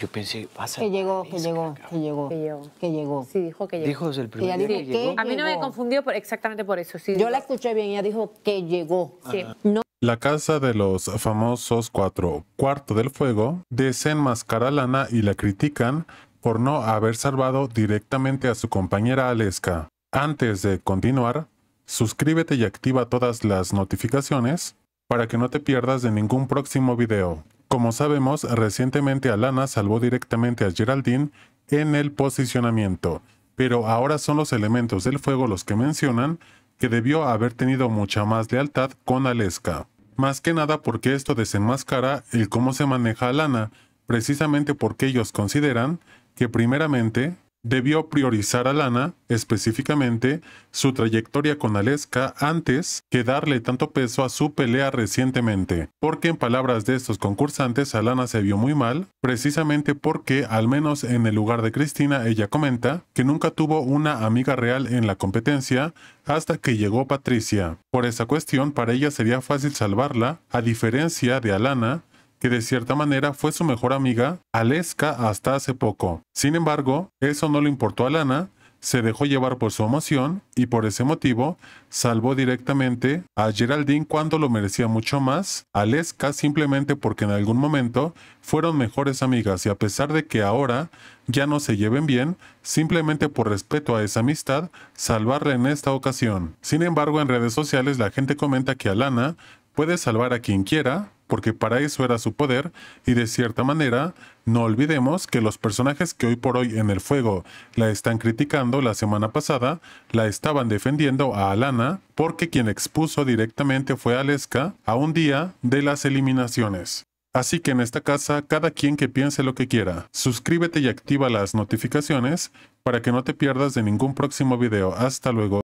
Yo pensé, pasa Que llegó, que llegó, que llegó, que llegó, que llegó. Sí, dijo que llegó. Dijo desde el primer A mí no me confundió por, exactamente por eso. Yo la escuché bien, ella dijo que llegó. Sí. No. La casa de los famosos cuatro, Cuarto del Fuego, desenmascara a Lana y la critican por no haber salvado directamente a su compañera Aleska. Antes de continuar, suscríbete y activa todas las notificaciones para que no te pierdas de ningún próximo video. Como sabemos, recientemente Alana salvó directamente a Geraldine en el posicionamiento, pero ahora son los elementos del fuego los que mencionan que debió haber tenido mucha más lealtad con Aleska. Más que nada porque esto desenmascara el cómo se maneja Alana, precisamente porque ellos consideran que primeramente debió priorizar a Lana, específicamente su trayectoria con Aleska, antes que darle tanto peso a su pelea recientemente, porque en palabras de estos concursantes, a Lana se vio muy mal, precisamente porque, al menos en el lugar de Cristina, ella comenta que nunca tuvo una amiga real en la competencia hasta que llegó Patricia. Por esa cuestión, para ella sería fácil salvarla, a diferencia de Alana, que de cierta manera fue su mejor amiga, Aleska, hasta hace poco. Sin embargo, eso no le importó a Lana, se dejó llevar por su emoción y por ese motivo salvó directamente a Geraldine cuando lo merecía mucho más, a simplemente porque en algún momento fueron mejores amigas y a pesar de que ahora ya no se lleven bien, simplemente por respeto a esa amistad, salvarla en esta ocasión. Sin embargo, en redes sociales la gente comenta que Alana puede salvar a quien quiera, porque para eso era su poder, y de cierta manera, no olvidemos que los personajes que hoy por hoy en el fuego la están criticando la semana pasada, la estaban defendiendo a Alana, porque quien expuso directamente fue Aleska a un día de las eliminaciones. Así que en esta casa, cada quien que piense lo que quiera. Suscríbete y activa las notificaciones para que no te pierdas de ningún próximo video. Hasta luego.